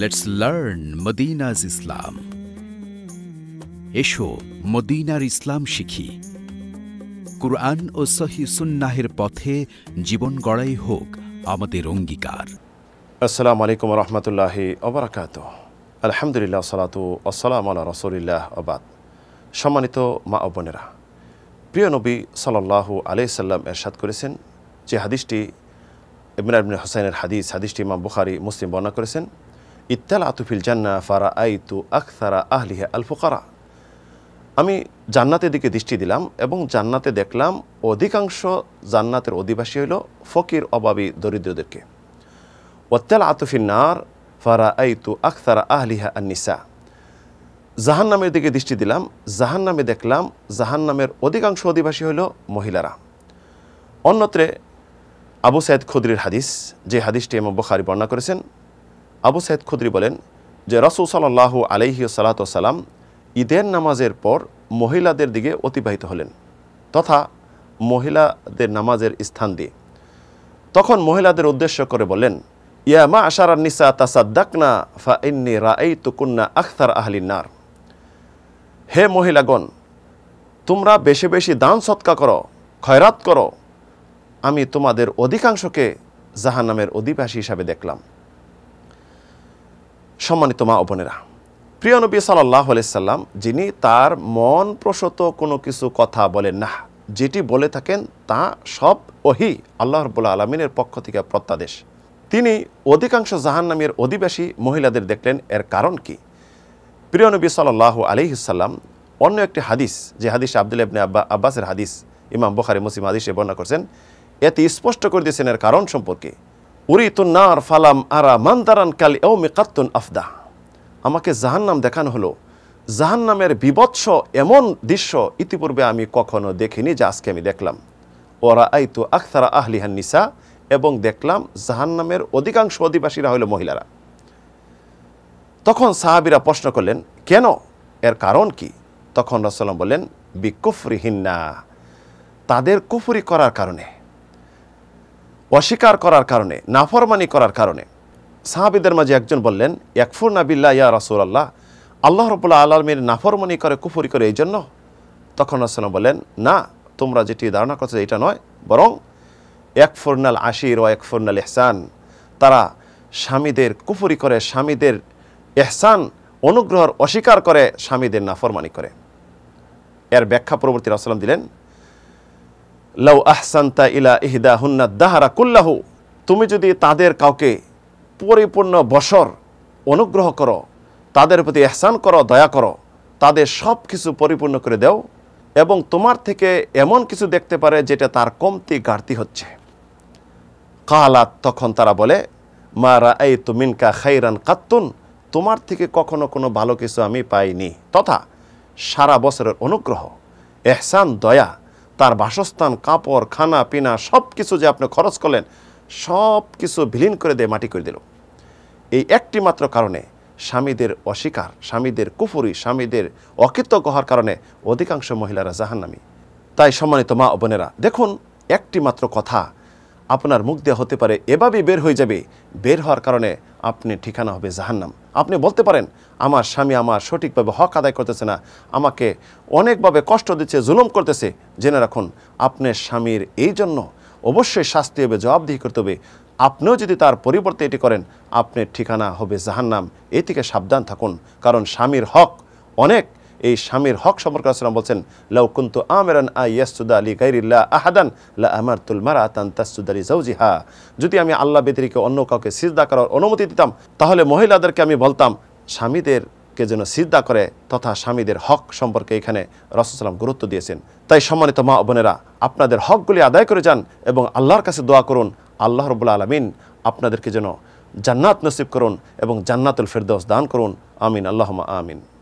let's learn মদিনাজ ইসলাম এসো মদিনার ইসলাম শিখি কুরআন ও সহি সুন্নাহের পথে জীবন গড়াই হোক আমাদের অঙ্গীকার আসসালামু আলাইকুম রহমতুল্লাহ অবরাকাত আলহামদুলিল্লাহ সালাতু আসসালাম আল্লাহ রসুলিল্লাহ আবাদ সম্মানিত মা বোনেরা প্রিয় নবী সাল্লাল্লাহু আলাই সাল্লাম এরশাদ করেছেন যে হাদিসটি ইমরান ইবনে হুসাইনের হাদিস হাদিসটি ইমাম বুখারি মুসলিম বর্ণনা করেছেন ইত্তাল আতুফিল জান্না ফারা আইতু আখতারা আহলিহা আল ফুকারা আমি জান্নাতের দিকে দৃষ্টি দিলাম এবং জান্নাতে দেখলাম অধিকাংশ জান্নাতের অধিবাসী হইল ফকির অভাবী দরিদ্রদেরকে ওত্তাল আতুফিন নার ফারা আইতু আখতারা আহলিহা আন্নিসা জাহান নামের দিকে দৃষ্টি দিলাম জাহান্নামে দেখলাম জাহান্নামের অধিকাংশ অধিবাসী হইল মহিলারা অন্যত্রে আবু সাইদ খুদ্রির হাদিস যে হাদিসটি এম বখারি বর্ণনা করেছেন আবু সাইদ খুদ্রি বলেন যে রসুল সাল্লাহ আলহি সালাম ঈদের নামাজের পর মহিলাদের দিকে অতিবাহিত হলেন তথা মহিলাদের নামাজের স্থান দিয়ে তখন মহিলাদের উদ্দেশ্য করে বললেন ইয়া মা আশারান নিসা তাসাদ্দাকনা ফা ইন্নি রাই তুকুন্না আখতার আহলিনার হে মহিলাগণ তোমরা বেশি বেশি দান সৎকা করো খয়রাত করো আমি তোমাদের অধিকাংশকে জাহান্নামের অধিবাসী হিসাবে দেখলাম সম্মানিত মা ওপনেরা প্রিয় নবী সাল্লাহ সাল্লাম যিনি তার মন প্রসত কোনো কিছু কথা বলেন না যেটি বলে থাকেন তা সব ওহি আল্লাহ রবুল্লা আলমিনের পক্ষ থেকে প্রত্যাদেশ তিনি অধিকাংশ জাহান্নামের অধিবাসী মহিলাদের দেখলেন এর কারণ কি প্রিয় নবী সাল্লাহ আলিহিসাল্লাম অন্য একটি হাদিস যে হাদিস আবদুল আব্বা আব্বাসের হাদিস ইমাম বখারি মুসিম হাদিসে বর্ণনা করছেন এতে স্পষ্ট করে দিয়েছেন এর কারণ সম্পর্কে উরিতুন্নার ফালাম আরা মান্দারান কাল আফদা আমাকে জাহান্নাম দেখানো হলো জাহান্নামের বিবৎস এমন দৃশ্য ইতিপূর্বে আমি কখনো দেখিনি যা আজকে আমি দেখলাম ওরা আইতু আখতারা আহলিহান নিসা এবং দেখলাম জাহান্নামের অধিকাংশ অধিবাসীরা হইল মহিলারা তখন সাহাবিরা প্রশ্ন করলেন কেন এর কারণ কি তখন রসলাম বলেন বিকুফরিহিন্না তাদের কুফুরি করার কারণে অস্বীকার করার কারণে নাফরমানি করার কারণে সাহাবিদের মাঝে একজন বললেন একফুর নাবিল্লা ইয়া রাসুল আল্লাহ আল্লাহ রবুল্লা আলমীর নাফরমানি করে কুফুরি করে এই জন্য তখন হাসান বলেন না তোমরা যেটি ধারণা করছো এটা নয় বরং এক ফোরনাল আশির ও এক ফোরনাল এহসান তারা স্বামীদের কুফুরি করে স্বামীদের এহসান অনুগ্রহর অস্বীকার করে স্বামীদের নাফরমানি করে এর ব্যাখ্যা পরবর্তী রাসলাম দিলেন লাউ আহসান্তা ইলা ইহদা হুন্না দাহারা কুল্লাহু তুমি যদি তাদের কাউকে পরিপূর্ণ বসর অনুগ্রহ করো তাদের প্রতি এহসান করো দয়া করো তাদের সব কিছু পরিপূর্ণ করে দাও এবং তোমার থেকে এমন কিছু দেখতে পারে যেটা তার কমতি ঘাটতি হচ্ছে কাহালা তখন তারা বলে মা রা এই তুমিনকা খাইরান কাত্তুন তোমার থেকে কখনো কোনো ভালো কিছু আমি পাইনি তথা সারা বছরের অনুগ্রহ এহসান দয়া তার বাসস্থান কাপড় খানা পিনা সব কিছু যে আপনি খরচ করলেন সব কিছু বিলীন করে দিয়ে মাটি করে দিল এই একটি মাত্র কারণে স্বামীদের অস্বীকার স্বামীদের কুফুরি স্বামীদের অকৃতজ্ঞ হওয়ার কারণে অধিকাংশ মহিলারা জাহান্নামি তাই সম্মানিত মা বোনেরা দেখুন একটি মাত্র কথা আপনার মুখ দেওয়া হতে পারে এভাবেই বের হয়ে যাবে বের হওয়ার কারণে আপনি ঠিকানা হবে জাহান্নাম আপনি বলতে পারেন আমার স্বামী আমার সঠিকভাবে হক আদায় করতেছে না আমাকে অনেকভাবে কষ্ট দিচ্ছে জুলুম করতেছে জেনে রাখুন আপনার স্বামীর এই জন্য অবশ্যই শাস্তি হবে জবাবদিহি করতে হবে আপনিও যদি তার পরিবর্তে এটি করেন আপনার ঠিকানা হবে জাহান্নাম এ থেকে সাবধান থাকুন কারণ স্বামীর হক অনেক এই স্বামীর হক সম্পর্কে আসলাম বলছেন কুন্তু আমেরান আইয়াসুদা আলী গাইরিল্লা আহাদান লা আমার তুলমার আতান তাসুদারি হা যদি আমি আল্লাহ ব্যতিরিকে অন্য কাউকে সিজদা করার অনুমতি দিতাম তাহলে মহিলাদেরকে আমি বলতাম স্বামীদের কে যেন সিদ্ধা করে তথা স্বামীদের হক সম্পর্কে এখানে রসুলাম গুরুত্ব দিয়েছেন তাই সম্মানিত মা বোনেরা আপনাদের হকগুলি আদায় করে যান এবং আল্লাহর কাছে দোয়া করুন আল্লাহ রবুল্লা আলমিন আপনাদেরকে যেন জান্নাত নসিব করুন এবং জান্নাতুল ফেরদৌস দান করুন আমিন আল্লাহমা আমিন